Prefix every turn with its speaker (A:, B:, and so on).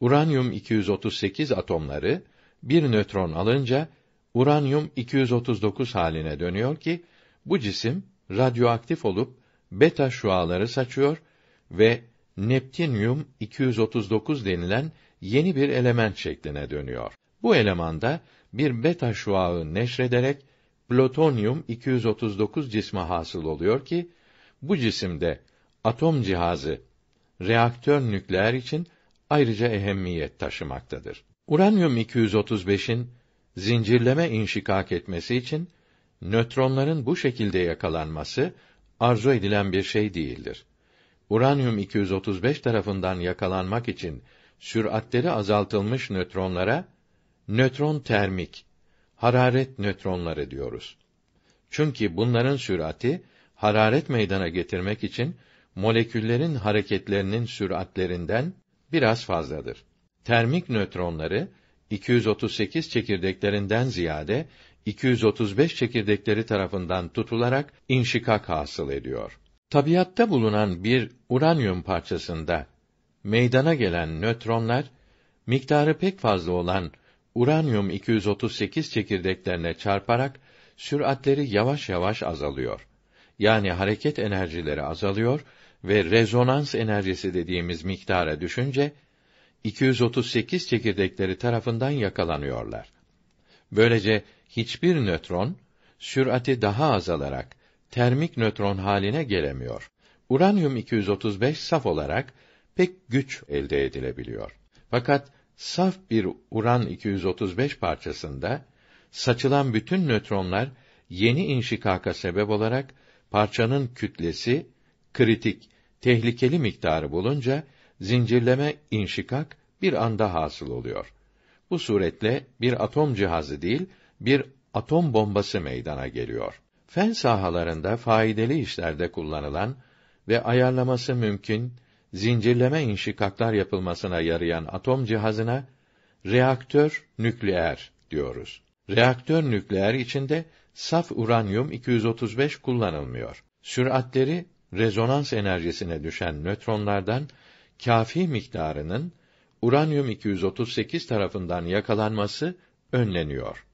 A: uranyum 238 atomları bir nötron alınca uranyum 239 haline dönüyor ki bu cisim radyoaktif olup beta şuaları saçıyor ve neptinyum 239 denilen yeni bir element şekline dönüyor. Bu elemanda bir beta şuağı neşrederek plutonyum 239 cismi hasıl oluyor ki bu cisimde atom cihazı reaktör nükleer için ayrıca ehemmiyet taşımaktadır. Uranyum 235'in zincirleme inşikak etmesi için nötronların bu şekilde yakalanması arzu edilen bir şey değildir. Uranyum 235 tarafından yakalanmak için süratleri azaltılmış nötronlara nötron termik, hararet nötronları diyoruz. Çünkü bunların sürati hararet meydana getirmek için moleküllerin hareketlerinin süratlerinden biraz fazladır. Termik nötronları 238 çekirdeklerinden ziyade 235 çekirdekleri tarafından tutularak inşikak hasıl ediyor. Tabiatta bulunan bir uranyum parçasında meydana gelen nötronlar miktarı pek fazla olan uranyum 238 çekirdeklerine çarparak süratleri yavaş yavaş azalıyor. Yani hareket enerjileri azalıyor ve rezonans enerjisi dediğimiz miktara düşünce 238 çekirdekleri tarafından yakalanıyorlar. Böylece hiçbir nötron sürati daha azalarak termik nötron haline gelemiyor. Uranyum 235 saf olarak pek güç elde edilebiliyor. Fakat saf bir uran 235 parçasında saçılan bütün nötronlar yeni inşikaka sebep olarak parçanın kütlesi kritik, tehlikeli miktarı bulunca zincirleme inşikak bir anda hasıl oluyor. Bu suretle bir atom cihazı değil, bir atom bombası meydana geliyor. Fen sahalarında faydalı işlerde kullanılan ve ayarlaması mümkün zincirleme inşikaklar yapılmasına yarayan atom cihazına reaktör nükleer diyoruz. Reaktör nükleer içinde saf uranyum 235 kullanılmıyor. Süratleri rezonans enerjisine düşen nötronlardan kafi miktarının uranyum 238 tarafından yakalanması önleniyor.